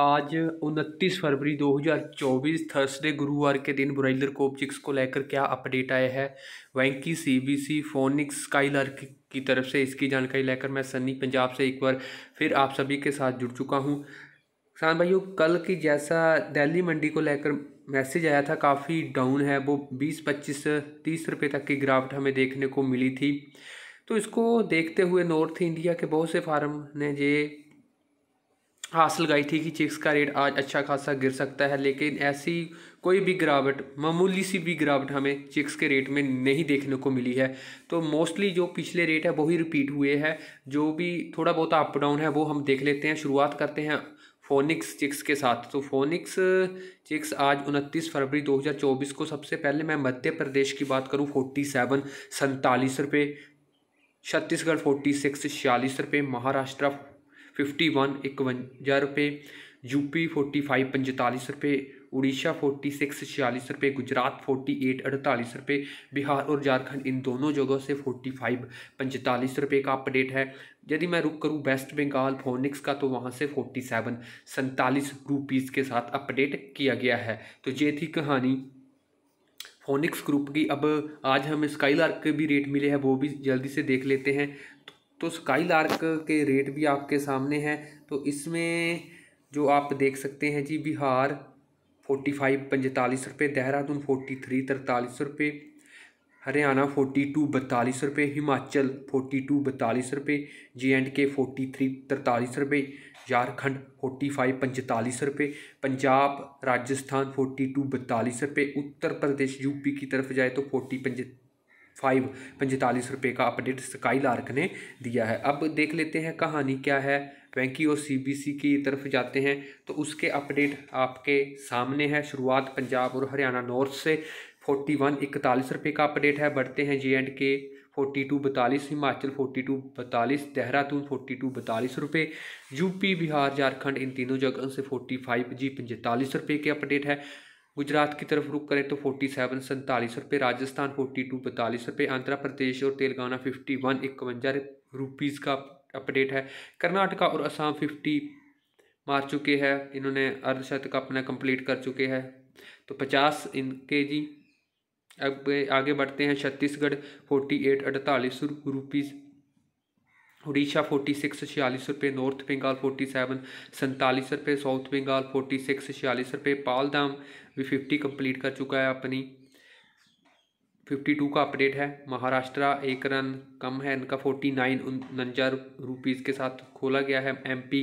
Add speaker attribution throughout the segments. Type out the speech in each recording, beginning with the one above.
Speaker 1: आज 29 फरवरी 2024 थर्सडे गुरुवार के दिन ब्राइलर कोपचिक्स को लेकर क्या अपडेट आया है वहीं की सीबीसी फोनिक्स स्काईलार्क की तरफ से इसकी जानकारी लेकर मैं सन्नी पंजाब से एक बार फिर आप सभी के साथ जुड़ चुका हूं किसान भाइयों कल की जैसा दिल्ली मंडी को लेकर मैसेज आया था काफ़ी डाउन है वो बीस पच्चीस तीस रुपये तक की गिरावट हमें देखने को मिली थी तो इसको देखते हुए नॉर्थ इंडिया के बहुत से फार्म ने ये हासिल लगाई थी कि चिक्स का रेट आज अच्छा खासा गिर सकता है लेकिन ऐसी कोई भी गिरावट मामूली सी भी गिरावट हमें चिक्स के रेट में नहीं देखने को मिली है तो मोस्टली जो पिछले रेट है वही रिपीट हुए हैं जो भी थोड़ा बहुत अप डाउन है वो हम देख लेते हैं शुरुआत करते हैं फोनिक्स चिक्स के साथ तो फोनिक्स चिक्स आज 29 फरवरी 2024 को सबसे पहले मैं मध्य प्रदेश की बात करूं 47 सेवन सैंतालीस रुपये छत्तीसगढ़ फोर्टी सिक्स छियालीस रुपये महाराष्ट्र फिफ्टी वन इकवंजा रुपये यूपी फोर्टी फाइव पंजतालीस रुपये उड़ीसा फोर्टी सिक्स छियालीस रुपये गुजरात फोर्टी एट अड़तालीस रुपये बिहार और झारखंड इन दोनों जगहों से फोर्टी फाइव पंचतालीस रुपये का अपडेट है यदि मैं रुक करूँ वेस्ट बंगाल फोनिक्स का तो वहाँ से फोर्टी सेवन सैंतालीस रुपीज़ के साथ अपडेट किया गया है तो ये थी कहानी फोनिक्स ग्रुप की अब आज हमें स्काई लार्क के भी रेट मिले हैं वो भी जल्दी से देख लेते हैं तो स्काई लार्क के रेट भी आपके सामने हैं तो इसमें जो आप देख सकते हैं जी बिहार फोर्टी फाइव पैंतालीस रुपये देहरादून फोर्टी थ्री तरतालीस रुपये हरियाणा फोर्टी टू बतालीस रुपये हिमाचल फोर्टी टू बतालीस रुपये J and K forty three तरतालीस रुपये झारखंड फोर्टी फाइव पंचतालीस रुपये पंजाब राजस्थान फोर्टी टू बतालीस रुपये उत्तर प्रदेश यूपी की तरफ जाए तो फोर्टी पंज फाइव पैंतालीस रुपये का अपडेट स्काई लार्क ने दिया है अब देख लेते हैं कहानी क्या है बैंकी और सीबीसी की तरफ जाते हैं तो उसके अपडेट आपके सामने है शुरुआत पंजाब और हरियाणा नॉर्थ से फोर्टी वन इकतालीस रुपये का अपडेट है बढ़ते हैं J and K forty two बतालीस हिमाचल फोर्टी टू बतालीस देहरादून फोर्टी टू बतालीस रुपये यूपी बिहार झारखंड इन तीनों जगहों से फोर्टी फाइव जी पैंतालीस रुपये के अपडेट है गुजरात की तरफ रुक करें तो फोर्टी सेवन सैंतालीस रुपये राजस्थान फोर्टी टू पैंतालीस रुपये आंध्र प्रदेश और तेलंगाना फिफ्टी वन इक्वंजा रुपीज़ का अपडेट है कर्नाटका और असम फिफ्टी मार चुके हैं इन्होंने अर्धशतक अपना कंप्लीट कर चुके हैं तो पचास इनके जी अब आगे बढ़ते हैं छत्तीसगढ़ फोर्टी एट अड़तालीस रुपीज़ उड़ीसा फोर्टी सिक्स छियालीस रुपये नॉर्थ बंगाल फोर्टी सेवन सैंतालीस रुपये साउथ बंगाल फोर्टी सिक्स छियालीस रुपये पालदाम भी फिफ्टी कंप्लीट कर चुका है अपनी फिफ्टी टू का अपडेट है महाराष्ट्र एक रन कम है इनका फोर्टी नाइन उनजा रुपीज़ के साथ खोला गया है एमपी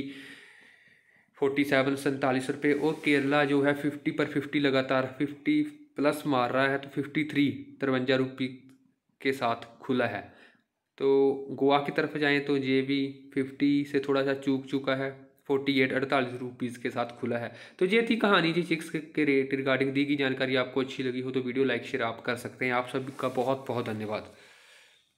Speaker 1: फोर्टी सेवन सैंतालीस रुपये और केरला जो है फिफ्टी पर फिफ्टी लगातार फिफ्टी प्लस मार रहा है तो फिफ्टी थ्री तिरवंजा रुपी के साथ खुला है तो गोवा की तरफ जाएँ तो ये भी फिफ्टी से थोड़ा सा चूक चुका है फोर्टी एट अड़तालीस रुपीज़ के साथ खुला है तो ये थी कहानी जी चिक्स के रेट रिगार्डिंग दी गई जानकारी आपको अच्छी लगी हो तो वीडियो लाइक शेयर आप कर सकते हैं आप सभी का बहुत बहुत धन्यवाद